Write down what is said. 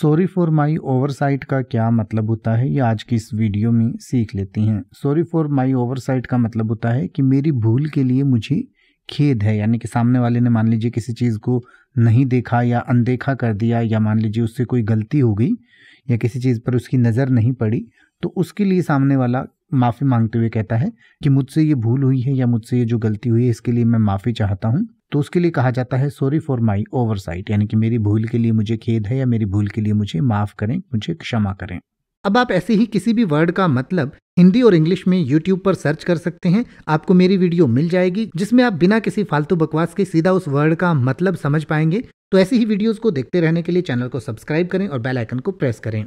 sorry for my oversight का क्या मतलब होता है ये आज की इस वीडियो में सीख लेती हैं सॉरी फॉर माई ओवरसाइट का मतलब होता है कि मेरी भूल के लिए मुझे खेद है यानी कि सामने वाले ने मान लीजिए किसी चीज़ को नहीं देखा या अनदेखा कर दिया या मान लीजिए उससे कोई गलती हो गई या किसी चीज़ पर उसकी नज़र नहीं पड़ी तो उसके लिए सामने वाला माफ़ी मांगते हुए कहता है कि मुझसे ये भूल हुई है या मुझसे ये जो गलती हुई है इसके लिए मैं माफ़ी चाहता हूँ तो उसके लिए कहा जाता है सॉरी फॉर माई ओवरसाइट यानी कि मेरी भूल के लिए मुझे खेद है या मेरी भूल के लिए मुझे माफ़ करें मुझे क्षमा करें अब आप ऐसे ही किसी भी वर्ड का मतलब हिंदी और इंग्लिश में यूट्यूब पर सर्च कर सकते हैं आपको मेरी वीडियो मिल जाएगी जिसमें आप बिना किसी फालतू बकवास के सीधा उस वर्ड का मतलब समझ पाएंगे तो ऐसी ही वीडियोस को देखते रहने के लिए चैनल को सब्सक्राइब करें और बेल आइकन को प्रेस करें